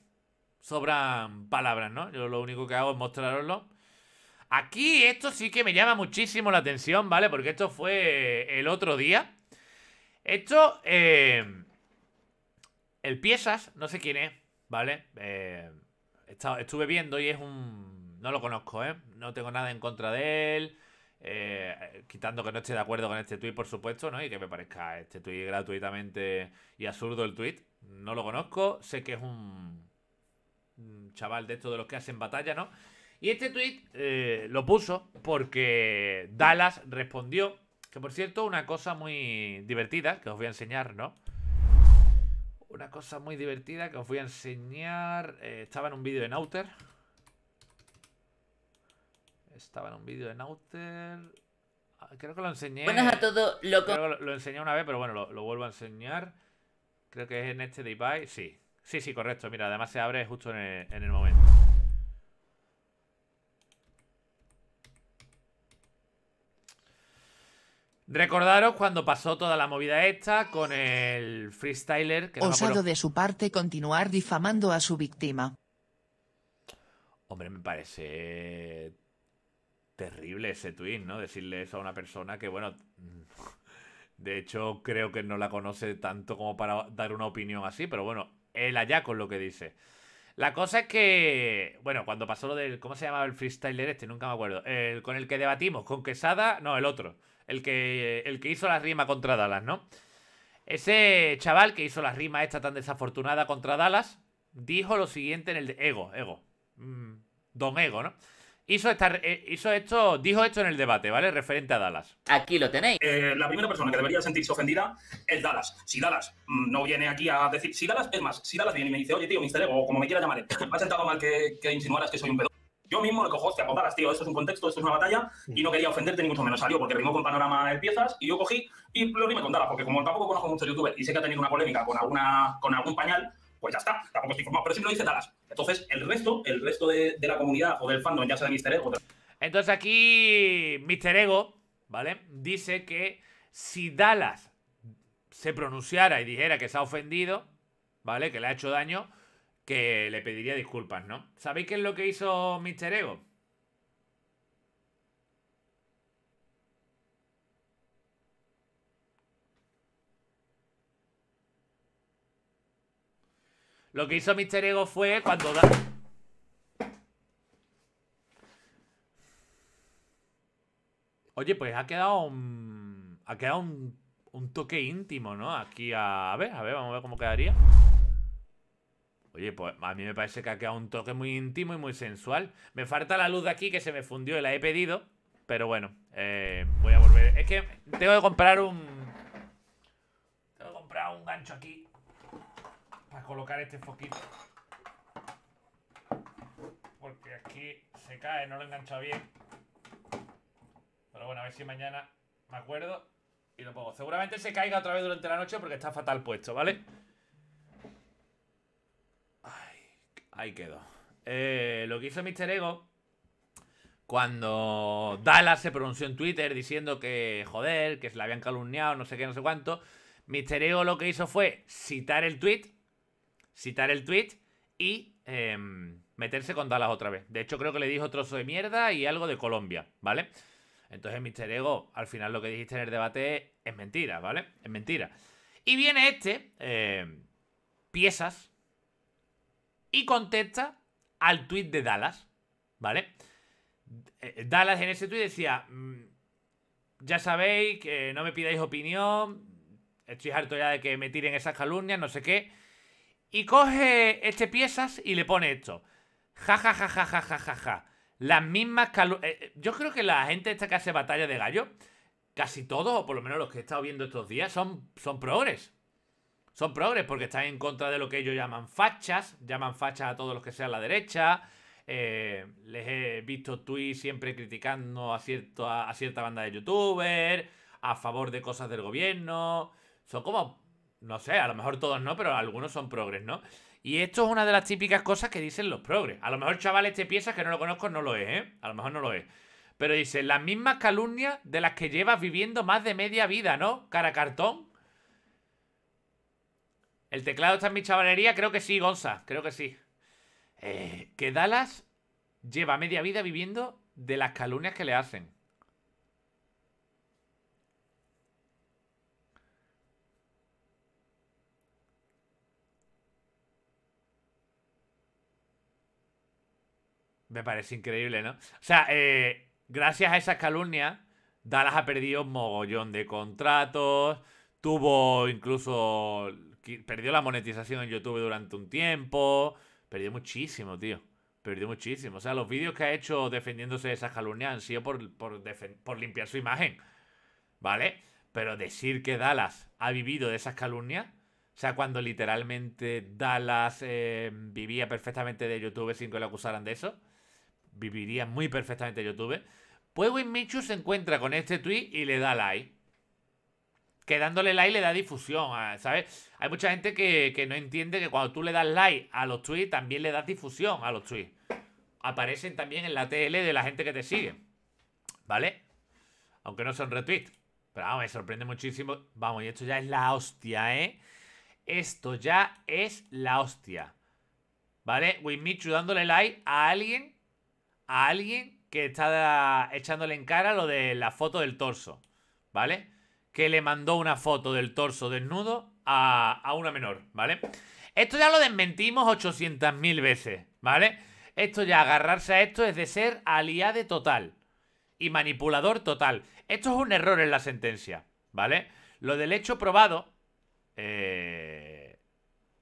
Sobran palabras, ¿no? Yo lo único que hago es mostraroslo. Aquí esto sí que me llama muchísimo la atención, ¿vale? Porque esto fue eh, el otro día. Esto, eh, el Piezas, no sé quién es, ¿vale? Eh, estuve viendo y es un... No lo conozco, ¿eh? No tengo nada en contra de él. Eh, quitando que no esté de acuerdo con este tweet, por supuesto, ¿no? Y que me parezca este tweet gratuitamente y absurdo el tweet. No lo conozco. Sé que es un, chaval de estos de los que hacen batalla, ¿no? Y este tweet eh, lo puso porque Dallas respondió. Que por cierto, una cosa muy divertida que os voy a enseñar, ¿no? Una cosa muy divertida que os voy a enseñar. Eh, estaba en un vídeo en Outer. Estaba en un vídeo en Outer. Ah, creo que lo enseñé. Buenas a todos, loco. que lo, enseñé una vez, pero bueno, lo, vuelvo a enseñar. Creo que es en este device. Sí, sí, sí, correcto. Mira, además se abre justo en el momento. Recordaros cuando pasó toda la movida esta con el freestyler. Que no Osado de su parte continuar difamando a su víctima. Hombre, me parece terrible ese tweet, ¿no? Decirle eso a una persona que, bueno, (laughs) de hecho creo que no la conoce tanto como para dar una opinión así, pero bueno, él allá con lo que dice. La cosa es que, bueno, cuando pasó lo del, ¿cómo se llamaba el freestyler este? Nunca me acuerdo. El, con el que debatimos, con Quesada, no, el otro el que, el que hizo la rima contra Dallas, ¿no? Ese chaval que hizo la rima esta tan desafortunada contra Dallas dijo lo siguiente en el... ego, ego. Mm, don Ego, ¿no? Hizo, eh, hizo esto, dijo esto en el debate, ¿vale? Referente a Dallas. Aquí lo tenéis. Eh, la primera persona que debería sentirse ofendida es Dallas. Si Dallas mm, no viene aquí a decir, si Dallas, es más, si Dallas viene y me dice, oye tío, Mr. Ego, o como me quiera llamar, me ha sentado mal que, que insinuaras que soy un pedo yo mismo le cojo, hostia, con tío, esto es un contexto, esto es una batalla, y mm. no quería ofenderte ni mucho menos. Salió porque rimó con panorama de piezas y yo cogí y lo rimé con porque como tampoco conozco mucho youtuber y sé que ha tenido una polémica con alguna, con algún pañal, pues ya está, tampoco estoy informado, pero sí lo dice Dallas. Entonces, el resto, el resto de, de, la comunidad o del fandom, ya sea de Mr. Ego. Entonces aquí Mr. Ego, ¿vale? Dice que si Dallas se pronunciara y dijera que se ha ofendido, ¿vale? Que le ha hecho daño, que le pediría disculpas, ¿no? ¿Sabéis qué es lo que hizo Mr. Ego? Lo que hizo Mr. Ego fue cuando da... Oye, pues ha quedado un... Ha quedado un, toque íntimo, ¿no? Aquí a... A ver, a ver, vamos a ver cómo quedaría. Oye, pues a mí me parece que ha quedado un toque muy íntimo y muy sensual. Me falta la luz de aquí que se me fundió y la he pedido. Pero bueno, eh, voy a volver. Es que tengo que comprar un... Tengo que comprar un gancho aquí. Para colocar este foquito. Porque aquí se cae, no lo he enganchado bien. Pero bueno, a ver si mañana me acuerdo y lo pongo. Seguramente se caiga otra vez durante la noche porque está fatal puesto, ¿vale? ahí quedó. Eh, lo que hizo Mr. Ego cuando Dallas se pronunció en Twitter diciendo que, joder, que se la habían calumniado, no sé qué, no sé cuánto, Mister Ego lo que hizo fue citar el tweet, citar el tweet y em, meterse con Dallas otra vez. De hecho, creo que le dijo trozo de mierda y algo de Colombia, ¿vale? Entonces, Mister Ego, al final lo que dijiste en el debate es mentira, ¿vale? Es mentira. Y viene este, em, piezas, y contesta al tuit de Dallas, ¿vale? Eh, eh, Dallas en ese tuit decía, mm, ya sabéis que no me pidáis opinión, estoy harto ya de que me tiren esas calumnias, no sé qué. Y coge este piezas y le pone esto. Ja, ja, ja, ja, ja, ja, ja, Las mismas calumnias... Eh, yo creo que la gente esta que hace batalla de gallo, casi todos, o por lo menos los que he estado viendo estos días, son, son progres. Son progres porque están en contra de lo que ellos llaman fachas, llaman fachas a todos los que sean la derecha. Eh, les he visto tweets siempre criticando a, cierto, a, cierta banda de youtubers, a favor de cosas del gobierno. Son como, no sé, a lo mejor todos no, pero algunos son progres, ¿no? Y esto es una de las típicas cosas que dicen los progres. A lo mejor, chavales, te piensas que no lo conozco, no lo es, ¿eh? A lo mejor no lo es. Pero dicen las mismas calumnias de las que llevas viviendo más de media vida, ¿no? Cara cartón. ¿El teclado está en mi chavalería? Creo que sí, Gonza, creo que sí. Eh, que Dallas lleva media vida viviendo de las calumnias que le hacen. Me parece increíble, ¿no? O sea, eh, gracias a esas calumnias, Dallas ha perdido un mogollón de contratos, tuvo incluso perdió la monetización en YouTube durante un tiempo. Perdió muchísimo, tío. Perdió muchísimo. O sea, los vídeos que ha hecho defendiéndose de esas calumnias han sido por, por, limpiar su imagen. ¿Vale? Pero decir que Dallas ha vivido de esas calumnias. O sea, cuando literalmente Dallas eh, vivía perfectamente de YouTube sin que lo acusaran de eso. Viviría muy perfectamente de YouTube. Pues Michu se encuentra con este tweet y le da like que dándole like le da difusión, ah, ¿sabes? Hay mucha gente que, no entiende que cuando tú le das like a los tweets, también le das difusión a los tweets. Aparecen también en la TL de la gente que te sigue, ¿vale? Aunque no son retweets. Pero vamos, me sorprende muchísimo. Vamos, y esto ya es la hostia, ¿eh? Esto ya es la hostia. ¿Vale? Winmichu dándole like a alguien. A alguien que está echándole en cara lo de la foto del torso. ¿Vale? que le mandó una foto del torso desnudo a, a una menor, ¿vale? Esto ya lo desmentimos 800.000 veces, ¿vale? Esto ya, agarrarse a esto es de ser aliade total y manipulador total. Esto es un error en la sentencia, ¿vale? Lo del hecho probado, eh,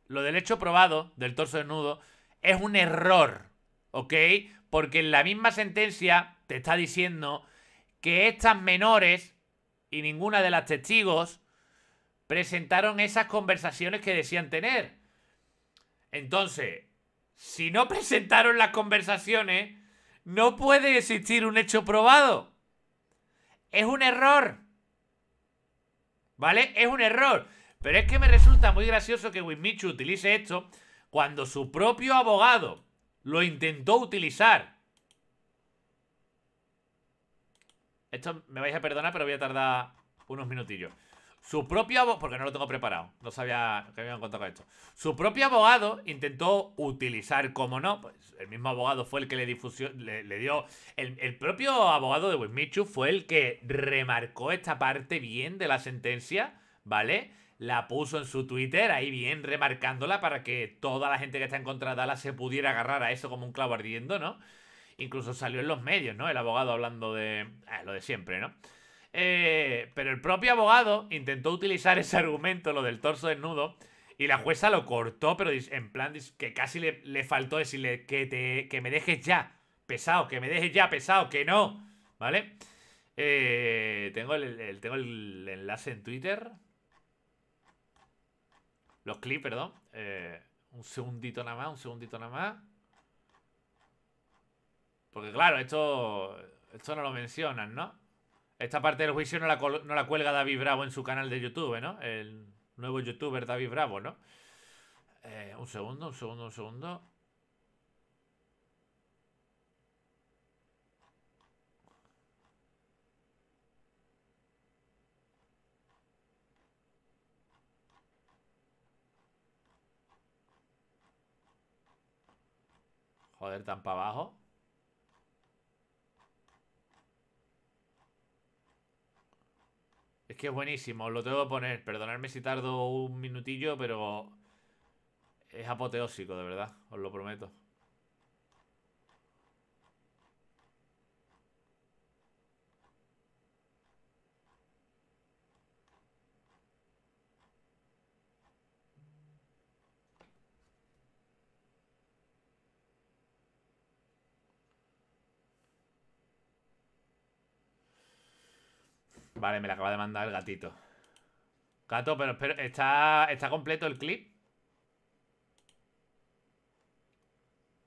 lo del hecho probado del torso desnudo es un error, ¿ok? Porque en la misma sentencia te está diciendo que estas menores y ninguna de las testigos presentaron esas conversaciones que decían tener. Entonces, si no presentaron las conversaciones, no puede existir un hecho probado. Es un error. ¿Vale? Es un error. Pero es que me resulta muy gracioso que Wismichu utilice esto cuando su propio abogado lo intentó utilizar Esto me vais a perdonar, pero voy a tardar unos minutillos. Su propio abogado, porque no lo tengo preparado, no sabía que me con esto. Su propio abogado intentó utilizar, como no, pues el mismo abogado fue el que le, difusió, le, dio. El, propio abogado de Wismichu fue el que remarcó esta parte bien de la sentencia, ¿vale? La puso en su Twitter, ahí bien remarcándola para que toda la gente que está en contra de Dala se pudiera agarrar a eso como un clavo ardiendo, ¿no? Incluso salió en los medios, ¿no? El abogado hablando de ah, lo de siempre, ¿no? Eh, pero el propio abogado intentó utilizar ese argumento, lo del torso desnudo, y la jueza lo cortó, pero en plan que casi le, faltó decirle que, te, que me dejes ya, pesado, que me dejes ya, pesado, que no, ¿vale? Eh, tengo, el, tengo el enlace en Twitter. Los clips, perdón. Eh, un segundito nada más, un segundito nada más. Porque claro, esto, esto no lo mencionan, ¿no? Esta parte del juicio no la, cuelga David Bravo en su canal de YouTube, ¿no? El nuevo youtuber David Bravo, ¿no? Eh, un segundo, un segundo, un segundo. Joder, tan para abajo. Es que es buenísimo, os lo tengo que poner. Perdonadme si tardo un minutillo, pero es apoteósico, de verdad, os lo prometo. Vale, me la acaba de mandar el gatito. Gato, pero, ¿está, ¿está completo el clip?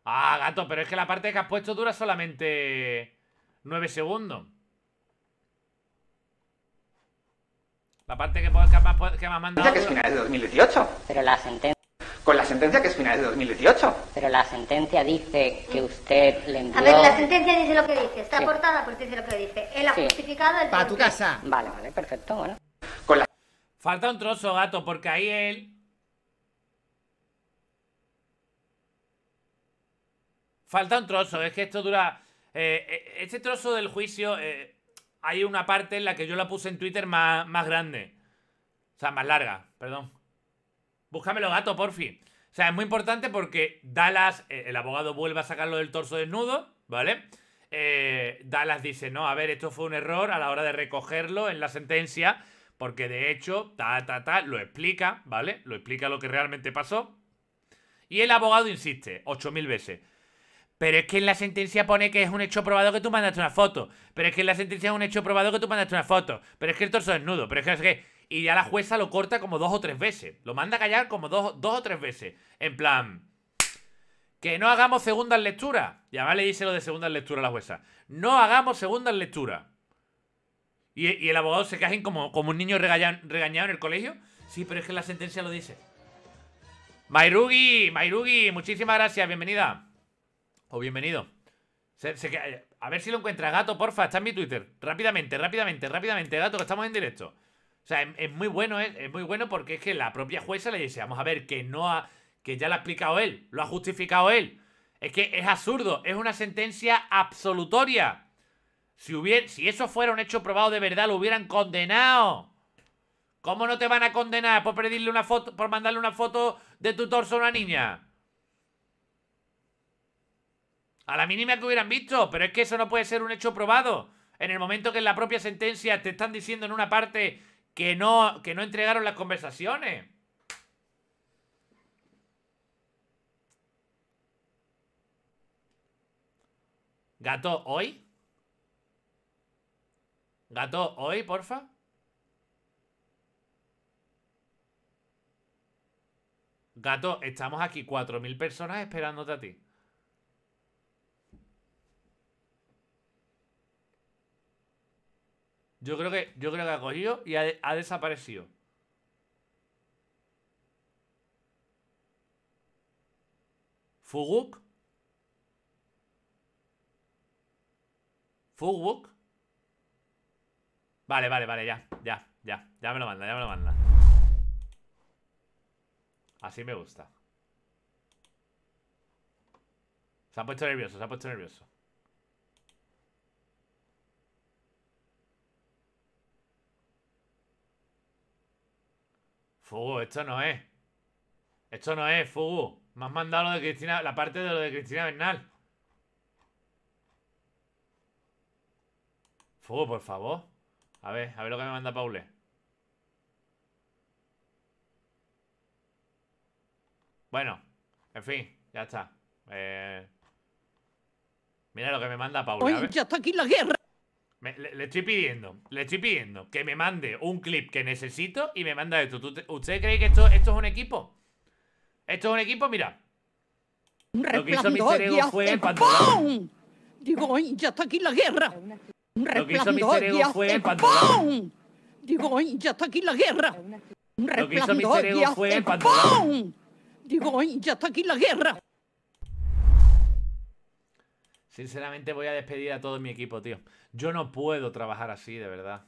Ah, gato, pero es que la parte que has puesto dura solamente 9 segundos. La parte que, que, más, que mandado... que es final de 2018. Pero la sentencia con la sentencia que es final de 2018. Pero la sentencia dice que usted le envió... A ver, la sentencia dice lo que dice. Está aportada porque dice lo que dice. Él ha justificado el... Para tu casa. Vale, vale, perfecto, bueno. Con Falta un trozo, gato, porque ahí él... Falta un trozo, es que esto dura... Eh, eh, este trozo del juicio... Eh, hay una parte en la que yo la puse en Twitter más, más grande. O sea, más larga, perdón. Búscamelo gato, por fin. O sea, es muy importante porque Dallas, eh, el abogado vuelve a sacarlo del torso desnudo, ¿vale? Eh, Dallas dice, no, a ver, esto fue un error a la hora de recogerlo en la sentencia, porque de hecho, ta, ta, ta, lo explica, ¿vale? Lo explica lo que realmente pasó. Y el abogado insiste, 8.000 veces. Pero es que en la sentencia pone que es un hecho probado que tú mandaste una foto. Pero es que en la sentencia es un hecho probado que tú mandaste una foto. Pero es que el torso desnudo. Pero es que y ya la jueza lo corta como dos o tres veces. Lo manda a callar como dos, dos o tres veces. En plan, que no hagamos segundas lecturas. Y además le dice lo de segunda lecturas a la jueza. No hagamos segundas lecturas. Y, el abogado se cae como, como un niño regañado, en el colegio. Sí, pero es que la sentencia lo dice. Mairugi, Mairugi, muchísimas gracias, bienvenida. O bienvenido. a ver si lo encuentra, gato, porfa, está en mi Twitter. Rápidamente, rápidamente, rápidamente, gato, que estamos en directo. O sea, es, muy bueno, ¿eh? es, muy bueno porque es que la propia jueza le dice, vamos a ver, que no ha, que ya lo ha explicado él, lo ha justificado él. Es que es absurdo, es una sentencia absolutoria. Si, si eso fuera un hecho probado de verdad, lo hubieran condenado. ¿Cómo no te van a condenar por pedirle una foto, por mandarle una foto de tu torso a una niña? A la mínima que hubieran visto, pero es que eso no puede ser un hecho probado. En el momento que en la propia sentencia te están diciendo en una parte que no, que no entregaron las conversaciones. Gato, hoy. Gato, hoy, porfa. Gato, estamos aquí 4.000 personas esperándote a ti. Yo creo que, yo creo que ha cogido y ha, ha desaparecido. Fuguk. Fuguk. Vale, vale, vale, ya, ya, ya. Ya me lo manda, ya me lo manda. Así me gusta. Se ha puesto nervioso, se ha puesto nervioso. Fugu, esto no es. Esto no es, Fugu. Me has mandado de Cristina, la parte de lo de Cristina Bernal. Fugu, por favor. A ver, a ver lo que me manda Paule. Bueno, en fin, ya está. Eh, mira lo que me manda Paul Hoy ya está aquí la guerra le, estoy pidiendo, le estoy pidiendo que me mande un clip que necesito y me manda esto. ¿Usted cree que esto, esto es un equipo? Esto es un equipo, mira. Un Lo que hizo mi cerebro fue ¡Pum! Digo, ya está aquí la guerra. Un Lo que hizo mi cerebro fue ¡Pum! Digo, ya está aquí la guerra. Un Lo que hizo mi cerebro fue ¡Pum! Digo, ya está aquí la guerra. Sinceramente voy a despedir a todo mi equipo, tío. Yo no puedo trabajar así, de verdad.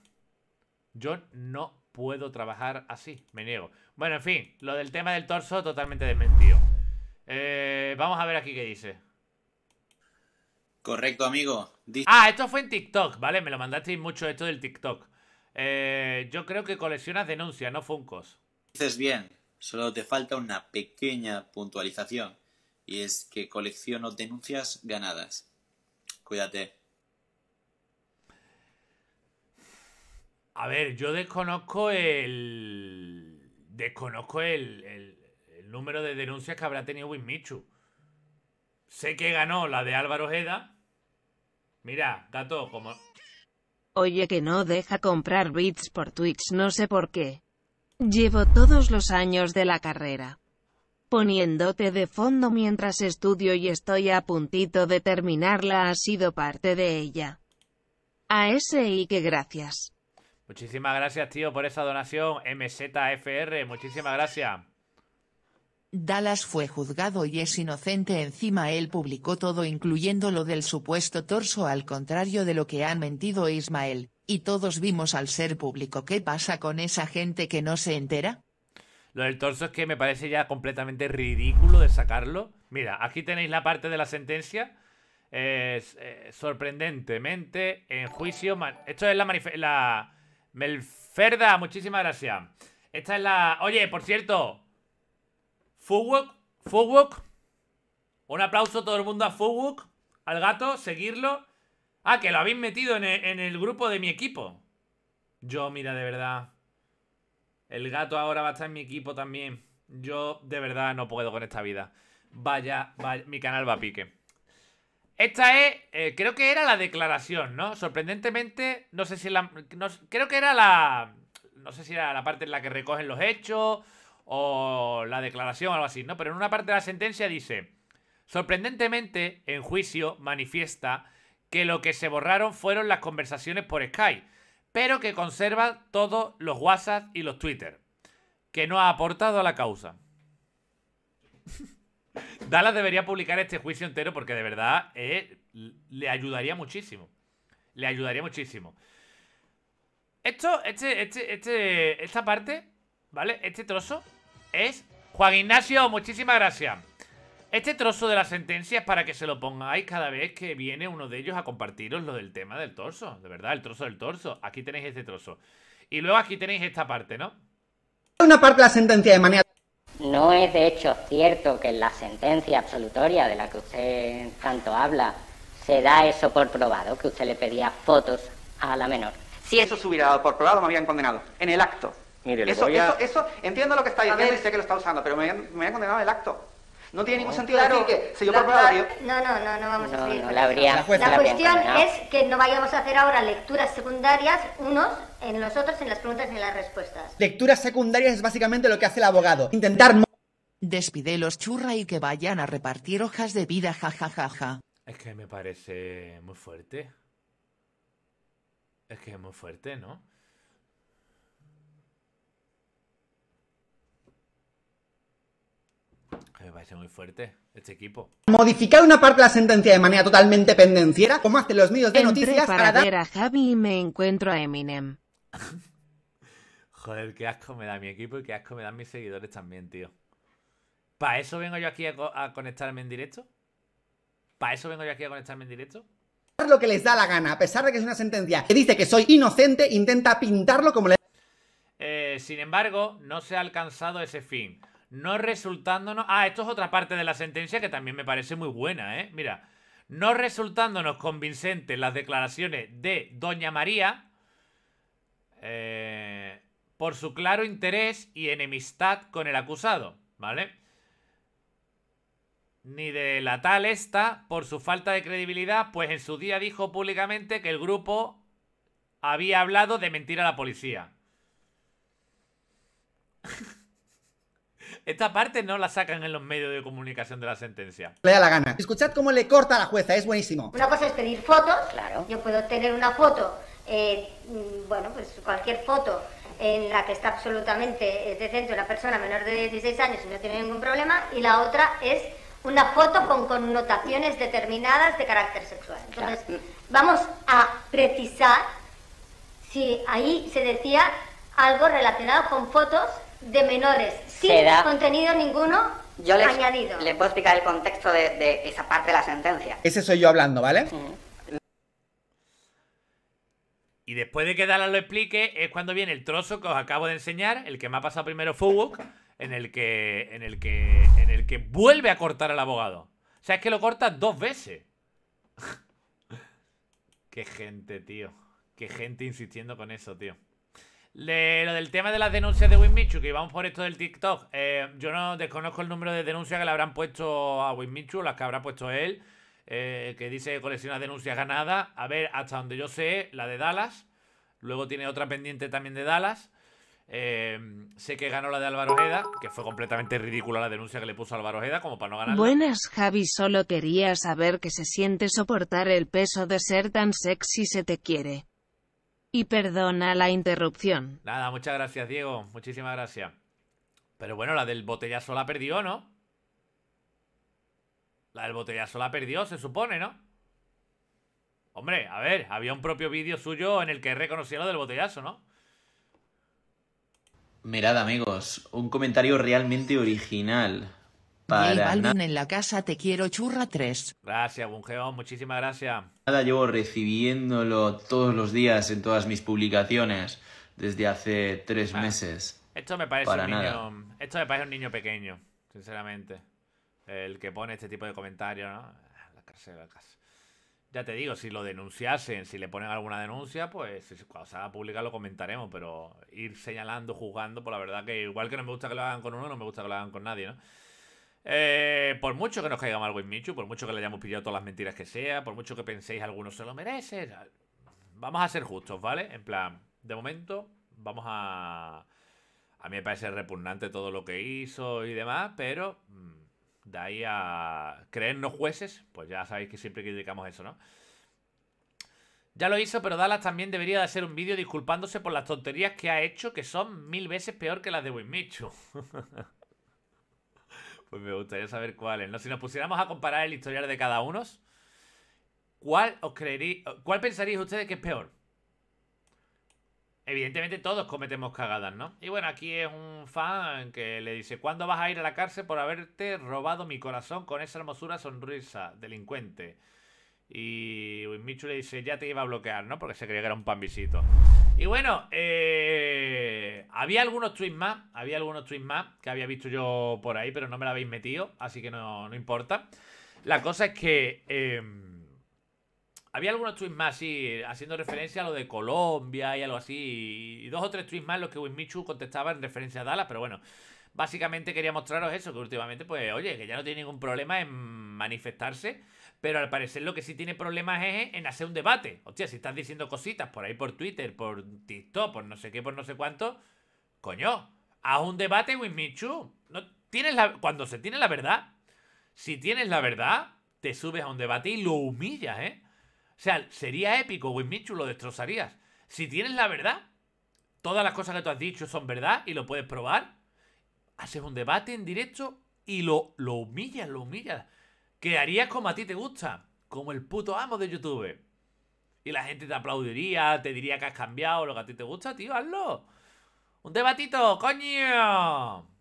Yo no puedo trabajar así, me niego. Bueno, en fin, lo del tema del torso totalmente desmentido. Eh, vamos a ver aquí qué dice. Correcto, amigo. Ah, esto fue en TikTok, ¿vale? Me lo mandasteis mucho esto del TikTok. Eh, yo creo que coleccionas denuncias, no funcos. Dices bien, solo te falta una pequeña puntualización. Y es que colecciono denuncias ganadas. Cuídate. A ver, yo desconozco el. Desconozco el, el, número de denuncias que habrá tenido Michu. Sé que ganó la de Álvaro Ojeda. Mira, gato, como. Oye, que no deja comprar bits por Twitch, no sé por qué. Llevo todos los años de la carrera poniéndote de fondo mientras estudio y estoy a puntito de terminarla ha sido parte de ella. A ese y que gracias. Muchísimas gracias, tío, por esa donación. MZFR, muchísimas gracias. Dallas fue juzgado y es inocente encima él publicó todo incluyendo lo del supuesto torso al contrario de lo que han mentido Ismael, y todos vimos al ser público qué pasa con esa gente que no se entera. Lo del torso es que me parece ya completamente ridículo de sacarlo. Mira, aquí tenéis la parte de la sentencia. Es, eh, sorprendentemente, en juicio... Esto es la, la... Melferda, muchísimas gracias. Esta es la... Oye, por cierto. Fugwok. Fugwok. Un aplauso todo el mundo a Fugwok. Al gato, seguirlo. Ah, que lo habéis metido en el grupo de mi equipo. Yo, mira, de verdad. El gato ahora va a estar en mi equipo también. Yo de verdad no puedo con esta vida. Vaya, mi canal va a pique. Esta es, eh, creo que era la declaración, ¿no? Sorprendentemente, no sé si la... creo que era la... No sé si era la parte en la que recogen los hechos o la declaración o algo así, ¿no? Pero en una parte de la sentencia dice, sorprendentemente, en juicio manifiesta que lo que se borraron fueron las conversaciones por Skype pero que conserva todos los WhatsApp y los Twitter, que no ha aportado a la causa. (laughs) Dallas debería publicar este juicio entero porque de verdad eh, le ayudaría muchísimo. Le ayudaría muchísimo. Esto, este, este, este, esta parte, ¿vale? Este trozo es Juan Ignacio, muchísimas gracias. Este trozo de la sentencia es para que se lo pongáis cada vez que viene uno de ellos a compartiros lo del tema del torso. De verdad, el trozo del torso. Aquí tenéis este trozo. Y luego aquí tenéis esta parte, ¿no? Una parte de la sentencia de manera... No es de hecho cierto que en la sentencia absolutoria de la que usted tanto habla se da eso por probado, que usted le pedía fotos a la menor. Si eso se hubiera dado por probado, me habían condenado. En el acto. Mire, eso, eso, entiendo lo que está diciendo y sé que lo está usando, pero me me habían condenado en el acto. No tiene ningún sentido decir que se yo por No, no, no, no vamos a seguir. No, la, habría, la, cuestión es que no vayamos a hacer ahora lecturas secundarias unos en los otros en las preguntas y en las respuestas. Lecturas secundarias es básicamente lo que hace el abogado. Intentar... Despide los churra y que vayan a repartir hojas de vida, jajajaja. Es que me parece muy fuerte. Es que es muy fuerte, ¿no? Me parece muy fuerte este equipo. Modificar una parte de la sentencia de manera totalmente pendenciera, como hacen los medios de noticias para ver a Javi me encuentro a Eminem. (laughs) Joder, qué asco me da mi equipo y qué asco me dan mis seguidores también, tío. ¿Para eso vengo yo aquí a, conectarme en directo? ¿Para eso vengo yo aquí a conectarme en directo? Lo que les da la gana, a pesar de que es una sentencia que dice que soy inocente, intenta pintarlo como le... Eh, sin embargo, no se ha alcanzado ese fin. No resultándonos... Ah, esto es otra parte de la sentencia que también me parece muy buena, ¿eh? Mira, no resultándonos convincentes las declaraciones de Doña María, eh, por su claro interés y enemistad con el acusado, ¿vale? Ni de la tal esta, por su falta de credibilidad, pues en su día dijo públicamente que el grupo había hablado de mentir a la policía. Esta parte no la sacan en los medios de comunicación de la sentencia. Le da la gana. Escuchad cómo le corta la jueza, es buenísimo. Una cosa es pedir fotos, claro. Yo puedo tener una foto, eh, mm, bueno, pues cualquier foto en la que está absolutamente eh, decente una persona menor de 16 años y no tiene ningún problema, y la otra es una foto con connotaciones determinadas de carácter sexual. Entonces, vamos a precisar si ahí se decía algo relacionado con fotos de menores, sin contenido ninguno yo he añadido. le puedo explicar el contexto de, esa parte de la sentencia. Ese soy yo hablando, ¿vale? Y después de que Dala lo explique, es cuando viene el trozo que os acabo de enseñar, el que me ha pasado primero Fuwok, en el que. en el que. en el que vuelve a cortar al abogado. O sea, es que lo corta dos veces. (laughs) Qué gente, tío. Qué gente insistiendo con eso, tío lo del tema de las denuncias de Winmichu, que íbamos por esto del TikTok, eh, yo no desconozco el número de denuncias que le habrán puesto a Winmichu, las que habrá puesto él, eh, que dice colecciona denuncias ganadas. A ver, hasta donde yo sé, la de Dallas. Luego tiene otra pendiente también de Dallas. Eh, sé que ganó la de Álvaro Ojeda, que fue completamente ridícula la denuncia que le puso Álvaro Ojeda, como para no ganar. Buenas, Javi. Solo quería saber que se siente soportar el peso de ser tan sexy se te quiere. Y perdona la interrupción. Nada, muchas gracias, Diego. Muchísimas gracias. Pero bueno, la del botellazo la perdió, ¿no? La del botellazo la perdió, se supone, ¿no? Hombre, a ver, había un propio vídeo suyo en el que reconocía lo del botellazo, ¿no? Mirad, amigos, un comentario realmente original. Para Balvin en la casa te quiero churra 3. Gracias, Bungeón, muchísimas gracias. Nada, llevo recibiéndolo todos los días en todas mis publicaciones desde hace tres ah, meses. Esto me parece un niño. Esto me parece un niño pequeño, sinceramente. El que pone este tipo de comentarios, ¿no? Ah, la cárcel, la casa. Ya te digo, si lo denunciasen, si le ponen alguna denuncia, pues cuando se haga pública lo comentaremos, pero ir señalando, jugando, pues la verdad que igual que no me gusta que lo hagan con uno, no me gusta que lo hagan con nadie, ¿no? Eh, por mucho que nos caiga mal Winmichu, por mucho que le hayamos pillado todas las mentiras que sea, por mucho que penséis algunos se lo merece vamos a ser justos, ¿vale? En plan, de momento, vamos a... A mí me parece repugnante todo lo que hizo y demás, pero mm, de ahí a creernos jueces, pues ya sabéis que siempre criticamos eso, ¿no? Ya lo hizo, pero Dallas también debería de hacer un vídeo disculpándose por las tonterías que ha hecho, que son mil veces peor que las de Winmichu. (laughs) Pues me gustaría saber cuáles. ¿no? Si nos pusiéramos a comparar el historial de cada uno, ¿cuál os creerí, cuál pensaríais ustedes que es peor? Evidentemente todos cometemos cagadas, ¿no? Y bueno, aquí es un fan que le dice, ¿cuándo vas a ir a la cárcel por haberte robado mi corazón con esa hermosura sonrisa, delincuente? Y Michu le dice, ya te iba a bloquear, ¿no? Porque se creía que era un pambisito. Y bueno, eh, había algunos tweets más, había algunos tweets más que había visto yo por ahí, pero no me lo habéis metido, así que no, importa. La cosa es que em, había algunos tweets más, sí, haciendo referencia a lo de Colombia y algo así, y dos o tres tweets más los que Winmichu contestaba en referencia a Dallas, pero bueno, básicamente quería mostraros eso, que últimamente, pues, oye, que ya no tiene ningún problema en manifestarse pero al parecer lo que sí tiene problemas es en hacer un debate. Hostia, si estás diciendo cositas por ahí por Twitter, por TikTok, por no sé qué, por no sé cuánto, coño, haz un debate with michu, No, tienes la, cuando se tiene la verdad, si tienes la verdad, te subes a un debate y lo humillas, ¿eh? O sea, sería épico, with michu lo destrozarías. Si tienes la verdad, todas las cosas que tú has dicho son verdad y lo puedes probar, haces un debate en directo y lo, lo humillas, lo humillas quedarías harías como a ti te gusta, como el puto amo de YouTube. Y la gente te aplaudiría, te diría que has cambiado lo que a ti te gusta, tío, hazlo. Un debatito, coño.